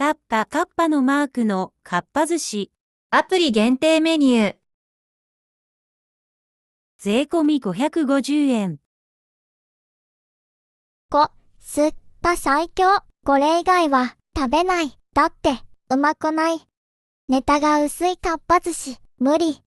カッパカッパのマークのカッパ寿司。アプリ限定メニュー。税込み550円。こ、すっぱ最強。これ以外は食べない。だって、うまくない。ネタが薄いかっぱ寿司。無理。